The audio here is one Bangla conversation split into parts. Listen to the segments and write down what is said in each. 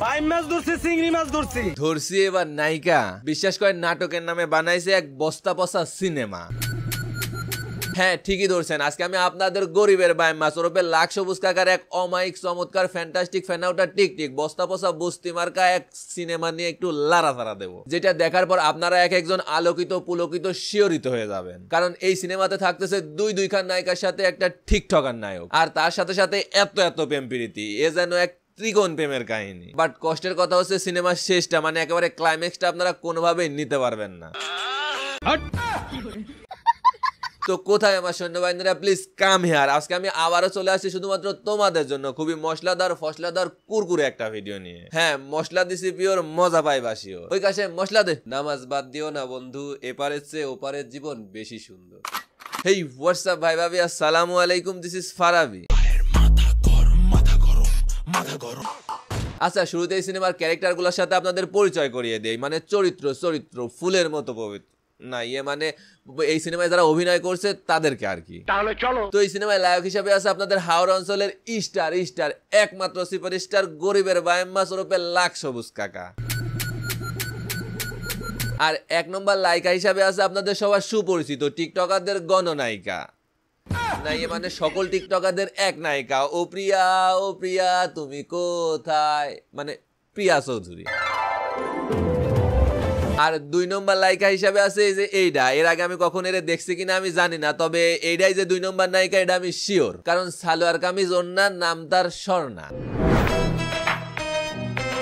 ধরছি এবার নায়িকা বিশ্বাস করেন নাটকের নামে বানাইছে এক বস্তা পচা সিনেমা হ্যাঁ ঠিকই ধরছেন আজকে আমি আপনাদের গরিবের বাই মাছ ওরূপে লাখ সবুজ কাকার এক অমায়িক চমৎকার ফ্যান্টাস্টিক ফ্যানাউটা টিকটিক বস্তা পসা বস্তি মার্কা এক সিনেমা নিয়ে একটু তাড়া দেবো যেটা দেখার পর আপনারা এক একজন আলোকিত পুলকিত শিওরিত হয়ে যাবেন কারণ এই সিনেমাতে থাকতেছে দুই দুইখান নায়িকার সাথে একটা ঠিকঠকার নায়ক আর তার সাথে সাথে এত এত প্রেম প্রীতি এ যেন এক ত্রিকোণ প্রেমের কাহিনী বাট কষ্টের কথা হচ্ছে সিনেমার শেষটা মানে একেবারে ক্লাইম্যাক্সটা আপনারা কোনোভাবেই নিতে পারবেন না তো কোথায় আমার সৈন্যবাহিনীরা প্লিজ কাম হেয়ার আজকে আমি আবারও চলে আসছি শুধুমাত্র তোমাদের জন্য খুবই মশলাদার ফসলাদার কুরকুরে একটা ভিডিও নিয়ে হ্যাঁ মশলা দিছি পিওর মজা পাই বাসিও ওই কাছে মশলা দে নামাজ বাদ দিও না বন্ধু এপারের চেয়ে ওপারের জীবন বেশি সুন্দর হেই হোয়াটসঅ্যাপ ভাই ভাবি আসসালামু আলাইকুম দিস ইস ফারাবি মাথা গরম আচ্ছা শুরুতেই সিনেমার ক্যারেক্টারগুলোর সাথে আপনাদের পরিচয় করিয়ে দেয় মানে চরিত্র চরিত্র ফুলের মতো পবিত্র না ইয়ে মানে এই সিনেমায় যারা অভিনয় করছে তাদেরকে আর কি তাহলে চলো তো এই সিনেমায় লায়ক হিসেবে আছে আপনাদের হাওড়া অঞ্চলের স্টার স্টার একমাত্র সুপার স্টার গরিবের বায়াম্মা স্বরূপের লাখ সবুজ কাকা আর এক নম্বর লাইকা হিসাবে আছে আপনাদের সবার সুপরিচিত টিকটকারদের গণনায়িকা না মানে সকল টিকটকারদের এক নায়িকা ও প্রিয়া ও প্রিয়া তুমি কোথায় মানে প্রিয়া চৌধুরী আর দুই নম্বর হিসাবে আছে যে এইডা এর আগে আমি কখন এর দেখছি কিনা আমি জানি না তবে এইডাই যে দুই নম্বর নায়িকা এটা আমি শিওর কারণ সালোয়ার কামিজ অন্যার নাম তার স্বর্ণা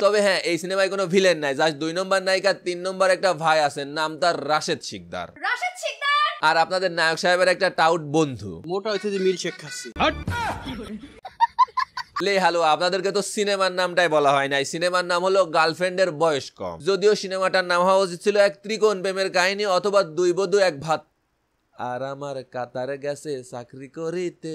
তবে হ্যাঁ এই সিনেমায় কোনো ভিলেন নাই জাস্ট দুই নম্বর নায়িকা তিন নম্বর একটা ভাই আছে নাম তার রাশেদ শিকদার আর আপনাদের নায়ক সাহেবের একটা টাউট বন্ধু মোটা হচ্ছে যে শেখ খাচ্ছি লে হ্যালো আপনাদেরকে তো সিনেমার নামটাই বলা হয় নাই সিনেমার নাম হলো গার্লফ্রেন্ডের বয়স কম যদিও সিনেমাটার নাম হওয়া উচিত ছিল এক ত্রিকোণ প্রেমের কাহিনী অথবা দুই বধু এক ভাত আর আমার কাতারে গেছে চাকরি করিতে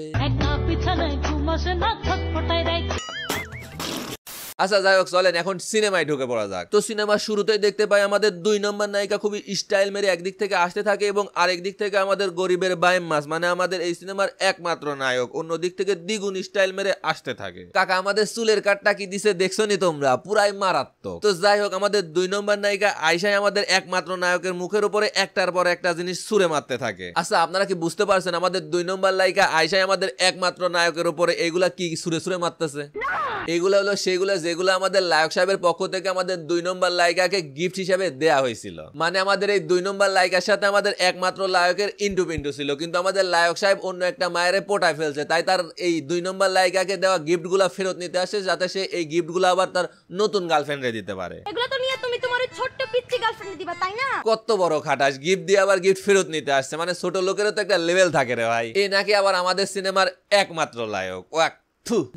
আচ্ছা যাই হোক চলেন এখন সিনেমায় ঢুকে পড়া যাক তো সিনেমা শুরুতেই দেখতে পাই আমাদের দুই নম্বর নায়িকা খুবই স্টাইল মেরে একদিক থেকে আসতে থাকে এবং আরেক দিক থেকে আমাদের গরিবের বাইম মাস মানে আমাদের এই সিনেমার একমাত্র নায়ক অন্য দিক থেকে দ্বিগুণ স্টাইল মেরে আসতে থাকে কাকা আমাদের চুলের কাটটা কি দিছে দেখছো নি তোমরা পুরাই মারাত্মক তো যাই হোক আমাদের দুই নম্বর নায়িকা আইসাই আমাদের একমাত্র নায়কের মুখের উপরে একটার পর একটা জিনিস সুরে মারতে থাকে আচ্ছা আপনারা কি বুঝতে পারছেন আমাদের দুই নম্বর নায়িকা আইসাই আমাদের একমাত্র নায়কের উপরে এগুলা কি সুরে সুরে মারতেছে না এগুলো হলো সেগুলো যেগুলো আমাদের লায়ক সাহেবের পক্ষ থেকে আমাদের দুই নম্বর লায়িকাকে গিফট হিসেবে দেয়া হয়েছিল মানে আমাদের এই দুই নম্বর লায়িকার সাথে আমাদের একমাত্র লায়কের ইন্টু পিন্টু ছিল কিন্তু আমাদের লায়ক সাহেব অন্য একটা মায়ের পোটায় ফেলছে তাই তার এই দুই নম্বর লায়িকাকে দেওয়া গিফট গুলা ফেরত নিতে আসে যাতে সে এই গিফট গুলো আবার তার নতুন গার্লফ্রেন্ডে দিতে পারে এগুলো তো নিয়ে তুমি তোমার ছোট্ট পিচ্চি গার্লফ্রেন্ডে দিবা তাই না কত বড় খাটাস গিফট দিয়ে আবার গিফট ফেরত নিতে আসছে মানে ছোট লোকেরও তো একটা লেভেল থাকে রে ভাই এ নাকি আবার আমাদের সিনেমার একমাত্র লায়ক ওয়াক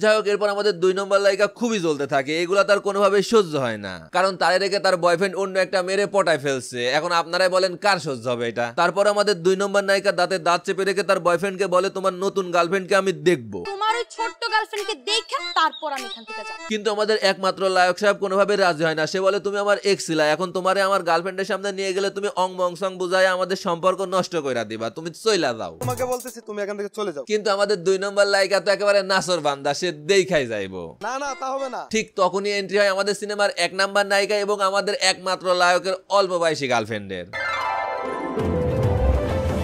যাই হোক এরপর আমাদের দুই নম্বর লাইকা খুবই জ্বলতে থাকে এগুলা তার কোনোভাবে সহ্য হয় না কারণ তারে রেখে তার বয়ফ্রেন্ড অন্য একটা মেরে পটাই ফেলছে এখন আপনারাই বলেন কার সহ্য হবে এটা তারপর আমাদের দুই নম্বর নায়িকা দাঁতে দাঁত চেপে রেখে তার বয়ফ্রেন্ডকে বলে তোমার নতুন গার্লফ্রেন্ডকে আমি দেখবো কিন্তু আমাদের একমাত্র লায়ক সাহেব কোনোভাবে রাজি হয় না সে বলে তুমি আমার এক ছিলা এখন তোমারে আমার গার্লফ্রেন্ডের সামনে নিয়ে গেলে তুমি অং বংসং বুঝায় আমাদের সম্পর্ক নষ্ট করে দিবা তুমি চইলা যাও তোমাকে বলতেছি তুমি এখান থেকে চলে যাও কিন্তু আমাদের দুই নম্বর লায়িকা তো একেবারে নাসর বান বান্দা সে দেখাই যাইবো না না তা হবে না ঠিক তখনই এন্ট্রি হয় আমাদের সিনেমার এক নাম্বার নায়িকা এবং আমাদের একমাত্র লায়কের অল্প বয়সী গার্লফ্রেন্ডের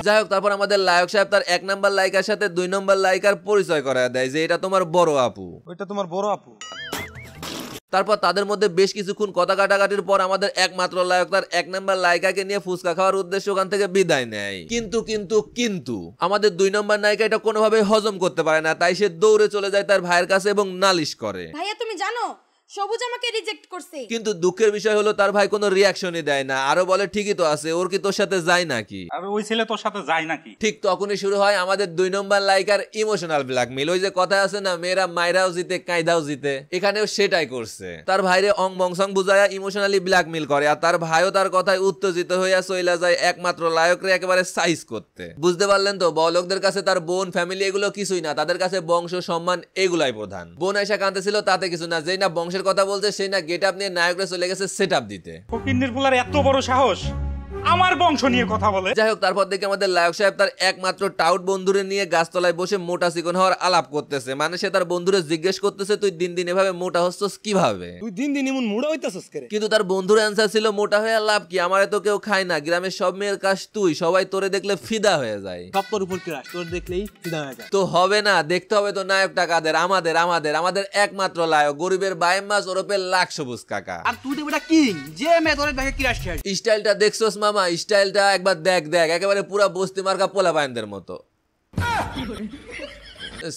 যাই হোক তারপর আমাদের লায়ক সাহেব তার এক নাম্বার লাইকার সাথে দুই নম্বর লাইকার পরিচয় করা দেয় যে এটা তোমার বড় আপু ওইটা তোমার বড় আপু তারপর তাদের মধ্যে বেশ কিছুক্ষণ কথা কাটাকাটির পর আমাদের একমাত্র লায়ক তার এক নম্বর লায়িকাকে নিয়ে ফুচকা খাওয়ার উদ্দেশ্যে ওখান থেকে বিদায় নেয় কিন্তু কিন্তু কিন্তু আমাদের দুই নম্বর নায়িকা এটা কোনোভাবে হজম করতে পারে না তাই সে দৌড়ে চলে যায় তার ভাইয়ের কাছে এবং নালিশ করে ভাইয়া তুমি জানো সবুজ আমাকে রিজেক্ট করছে কিন্তু দুঃখের বিষয় হলো তার ভাই কোনো রিয়াকশনই দেয় না আরো বলে ঠিকই তো আছে ওর কি তোর সাথে যায় নাকি আরে ওই ছেলে তোর সাথে যায় নাকি ঠিক তখনই শুরু হয় আমাদের দুই নম্বর লাইকার ইমোশনাল ব্ল্যাকমেল ওই যে কথা আছে না মেয়েরা মাইরাও জিতে কায়দাও জিতে এখানেও সেটাই করছে তার ভাইরে অং বংসং বুঝায়া ইমোশনালি ব্ল্যাকমেল করে আর তার ভাইও তার কথায় উত্তেজিত হইয়া চইলা যায় একমাত্র লায়করে একেবারে সাইজ করতে বুঝতে পারলেন তো বলকদের কাছে তার বোন ফ্যামিলি এগুলো কিছুই না তাদের কাছে বংশ সম্মান এগুলাই প্রধান বোন এসা কাঁদতেছিল তাতে কিছু না যেই না বংশ মানুষের কথা বলছে সেই না গেট আপ নিয়ে নায়করা চলে গেছে সেট আপ দিতে ফকিন্দির পোলার এত বড় সাহস আমার বংশ নিয়ে কথা বলে যাই হোক তারপর দেখে আমাদের লায়ক সাহেব তার একমাত্র টাউট বন্ধুরে নিয়ে গাছতলায় বসে মোটা চিকন হওয়ার আলাপ করতেছে মানে সে তার বন্ধুরে জিজ্ঞেস করতেছে তুই দিন দিন এভাবে মোটা হচ্ছস কিভাবে তুই দিন দিন এমন মোটা হইতাছস করে কিন্তু তার বন্ধুর অ্যানসার ছিল মোটা হয়ে লাভ কি আমারে তো কেউ খায় না গ্রামের সব মেয়ের কাজ তুই সবাই তোরে দেখলে ফিদা হয়ে যায় সবকর উপর কি ক্রাশ তোর দেখলেই ফিদা হয়ে যায় তো হবে না দেখতে হবে তো নায়ক টাকাদের আমাদের আমাদের আমাদের একমাত্র লায়ক গরিবের বাইম মাস ওরপের লাখ সবুজ কাকা আর তুই তো এটা কিং যে মেয়ে তোরে দেখে কি ক্রাশ স্টাইলটা দেখছস মামা স্টাইলটা একবার দেখ দেখ একেবারে পুরা বস্তি মার্কা পোলা বায়নদের মতো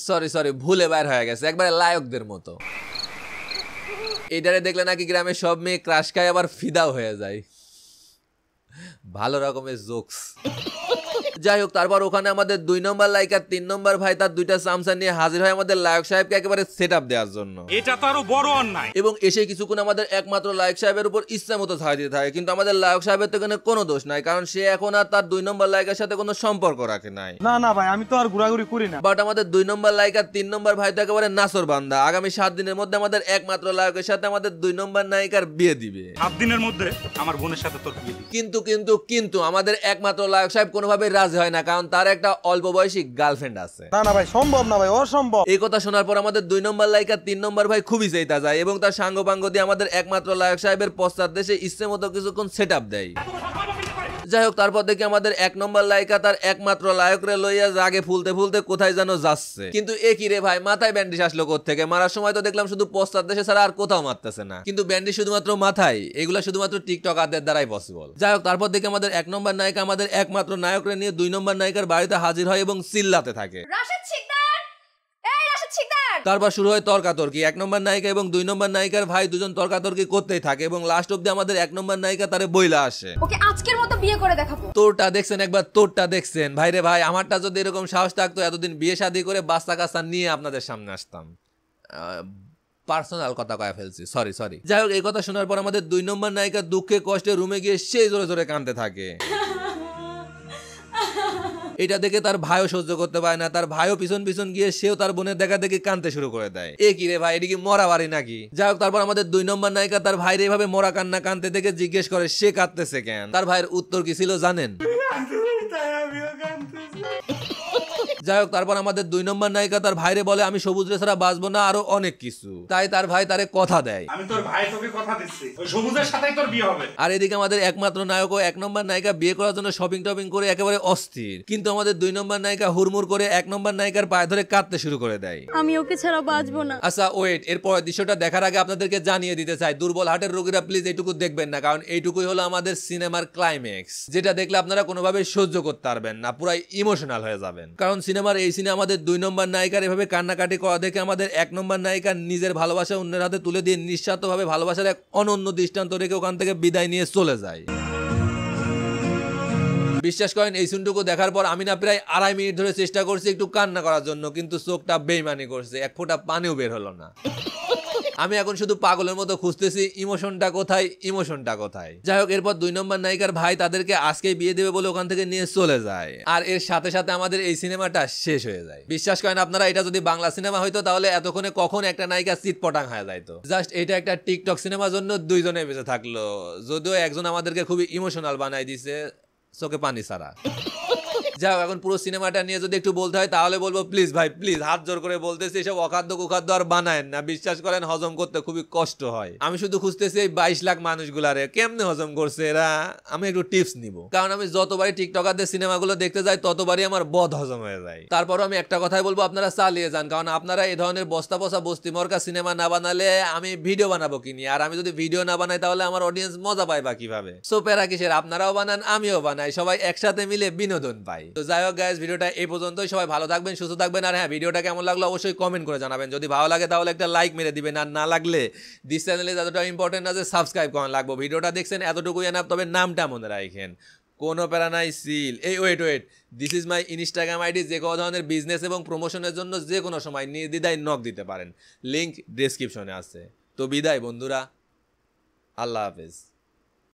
সরি সরি ভুলে বাইর হয়ে গেছে একবারে লায়কদের মতো এটারে দেখলে নাকি গ্রামে সব মেয়ে ক্রাশ খায় আবার ফিদাও হয়ে যায় ভালো রকমের জোকস যাই হোক তারপর ওখানে আমাদের দুই নম্বর লাইক আর তিন নম্বর ভাই তার দুইটা চামচা নিয়ে হাজির হয় আমাদের লায়ক সাহেবকে একেবারে সেট আপ দেওয়ার জন্য এটা তো বড় অন্যায় এবং এসে কিছুক্ষণ আমাদের একমাত্র লায়ক সাহেবের উপর ইচ্ছা মতো ছাড় দিতে থাকে কিন্তু আমাদের লায়ক সাহেবের তো এখানে কোনো দোষ নাই কারণ সে এখন আর তার দুই নম্বর লাইকের সাথে কোনো সম্পর্ক রাখে নাই না না ভাই আমি তো আর ঘোরাঘুরি করি না বাট আমাদের দুই নম্বর লাইক আর তিন নম্বর ভাই তো একেবারে নাসর বান্দা আগামী সাত দিনের মধ্যে আমাদের একমাত্র লায়কের সাথে আমাদের দুই নম্বর নায়িকার বিয়ে দিবে সাত দিনের মধ্যে আমার বোনের সাথে তোর বিয়ে কিন্তু কিন্তু কিন্তু আমাদের একমাত্র লায়ক সাহেব কোনোভাবে রাজি রাজি হয় না কারণ তার একটা অল্প বয়সী গার্লফ্রেন্ড আছে না না ভাই সম্ভব না ভাই অসম্ভব এই কথা শোনার পর আমাদের দুই নম্বর লাইক আর তিন নম্বর ভাই খুবই চাইতা যায় এবং তার সাঙ্গ পাঙ্গ দিয়ে আমাদের একমাত্র লায়ক সাহেবের পশ্চাৎ দেশে ইচ্ছে মতো কিছুক্ষণ সেট আপ দেয় যাই হোক তারপর দেখি আমাদের এক নম্বর লায়িকা তার একমাত্র লায়করে লইয়া রাগে ফুলতে ফুলতে কোথায় যেন যাচ্ছে কিন্তু এ কি রে ভাই মাথায় ব্যান্ডিশ আসলো থেকে মারার সময় তো দেখলাম শুধু পশ্চাৎ দেশে ছাড়া আর কোথাও মারতেছে না কিন্তু ব্যান্ডিশ শুধুমাত্র মাথায় এগুলা শুধুমাত্র টিকটক আদের দ্বারাই পসিবল যাই হোক তারপর দেখি আমাদের এক নম্বর নায়িকা আমাদের একমাত্র নায়করে নিয়ে দুই নম্বর নায়িকার বাড়িতে হাজির হয় এবং চিল্লাতে থাকে তারপর শুরু হয় তর্কাতর্কি এক নম্বর নায়িকা এবং দুই নম্বর নায়িকার ভাই দুজন তর্কাতর্কি করতেই থাকে এবং লাস্ট অব্দি আমাদের এক নম্বর নায়িকা তারে বইলা আসে ওকে আজকের মতো বিয়ে করে দেখাবো তোরটা দেখছেন একবার তোরটা দেখছেন ভাইরে ভাই আমারটা যদি এরকম সাহস থাকতো এতদিন বিয়ে শাদি করে বাচ্চা কাস্তা নিয়ে আপনাদের সামনে আসতাম পার্সোনাল কথা কয়ে ফেলছি সরি সরি যাই হোক এই কথা শোনার পর আমাদের দুই নম্বর নায়িকা দুঃখে কষ্টে রুমে গিয়ে সেই জোরে জোরে কাঁদতে থাকে এটা দেখে তার ভাইও সহ্য করতে পারে না তার ভাইও পিছন পিছন গিয়ে সেও তার বোনের দেখা দেখে কানতে শুরু করে দেয় এ কি রে ভাই এটি কি মরা বাড়ি নাকি যাই হোক তারপর আমাদের দুই নম্বর নায়িকা তার ভাইরে এভাবে মরা কান্না কানতে দেখে জিজ্ঞেস করে সে কাঁদতেছে কেন তার ভাইয়ের উত্তর কি ছিল জানেন যাই হোক তারপর আমাদের দুই নম্বর নায়িকা তার ভাইরে বলে আমি সবুজ রে ছাড়া বাঁচবো না আরো অনেক কিছু তাই তার ভাই তারে কথা দেয় আমি তোর ভাই তোকে কথা দিচ্ছি ওই সবুজের সাথেই তোর বিয়ে হবে আর এদিকে আমাদের একমাত্র নায়ক ও এক নম্বর নায়িকা বিয়ে করার জন্য শপিং টপিং করে একেবারে অস্থির কিন্তু আমাদের দুই নম্বর নায়িকা হুড়মুড় করে এক নম্বর নায়িকার পায়ে ধরে কাঁদতে শুরু করে দেয় আমি ওকে ছাড়া বাঁচবো না আচ্ছা ওয়েট এরপর দৃশ্যটা দেখার আগে আপনাদেরকে জানিয়ে দিতে চাই দুর্বল হাটের রোগীরা প্লিজ এইটুকু দেখবেন না কারণ এইটুকুই হলো আমাদের সিনেমার ক্লাইম্যাক্স যেটা দেখলে আপনারা কোনোভাবে সহ্য করতে পারবেন না পুরাই ইমোশনাল হয়ে যাবেন কারণ সিনেমা সিনেমার এই সিনে আমাদের দুই নম্বর নায়িকার এভাবে কান্নাকাটি করা দেখে আমাদের এক নম্বর নায়িকা নিজের ভালোবাসা অন্যের হাতে তুলে দিয়ে নিঃস্বার্থভাবে ভালোবাসার এক অনন্য দৃষ্টান্ত রেখে ওখান থেকে বিদায় নিয়ে চলে যায় বিশ্বাস করেন এই সিনটুকু দেখার পর আমি না প্রায় আড়াই মিনিট ধরে চেষ্টা করছি একটু কান্না করার জন্য কিন্তু চোখটা বেইমানি করছে এক ফোঁটা পানিও বের হলো না আমি এখন শুধু পাগলের মতো খুঁজতেছি ইমোশনটা কোথায় ইমোশনটা কোথায় যাই হোক এরপর দুই নম্বর নায়িকার ভাই তাদেরকে আজকে বিয়ে দেবে বলে ওখান থেকে নিয়ে চলে যায় আর এর সাথে সাথে আমাদের এই সিনেমাটা শেষ হয়ে যায় বিশ্বাস করেন আপনারা এটা যদি বাংলা সিনেমা হইতো তাহলে এতক্ষণে কখন একটা নায়িকা পটাং হয়ে যাইতো জাস্ট এটা একটা টিকটক সিনেমার জন্য দুইজনে বেঁচে থাকলো যদিও একজন আমাদেরকে খুবই ইমোশনাল বানাই দিছে চোখে পানি ছাড়া যাও এখন পুরো সিনেমাটা নিয়ে যদি একটু বলতে হয় তাহলে বলবো প্লিজ ভাই প্লিজ হাত জোর করে বলতেছি এসব অখাদ্য কুখাদ্য আর বানায় না বিশ্বাস করেন হজম করতে খুবই কষ্ট হয় আমি শুধু খুঁজতেছি এই বাইশ লাখ মানুষগুলারে কেমনে হজম করছে এরা আমি একটু টিপস নিব কারণ আমি যতবারই টিকটকারদের সিনেমাগুলো দেখতে যাই ততবারই আমার বধ হজম হয়ে যায় তারপরও আমি একটা কথাই বলবো আপনারা চালিয়ে যান কারণ আপনারা এই ধরনের বস্তা পসা বস্তি মরকা সিনেমা না বানালে আমি ভিডিও বানাবো কিনি আর আমি যদি ভিডিও না বানাই তাহলে আমার অডিয়েন্স মজা পাই বা কিভাবে সো প্যারা কিসের আপনারাও বানান আমিও বানাই সবাই একসাথে মিলে বিনোদন পাই তো যাই হোক গাইজ ভিডিওটা এই পর্যন্তই সবাই ভালো থাকবেন সুস্থ থাকবেন আর হ্যাঁ ভিডিওটা কেমন লাগলো অবশ্যই কমেন্ট করে জানাবেন যদি ভালো লাগে তাহলে একটা লাইক মেরে দিবেন আর না লাগলে দিস চ্যানেলে যতটা ইম্পর্টেন্ট আছে সাবস্ক্রাইব করা লাগবো ভিডিওটা দেখছেন এতটুকুই এনাফ তবে নামটা মনে রাখেন কোনো প্যারা নাই সিল এই wait wait this is my Instagram ID যে কোনো ধরনের বিজনেস এবং প্রমোশনের জন্য যে কোনো সময় নির্দিদায় নক দিতে পারেন লিঙ্ক ডিসক্রিপশনে আছে তো বিদায় বন্ধুরা আল্লাহ হাফেজ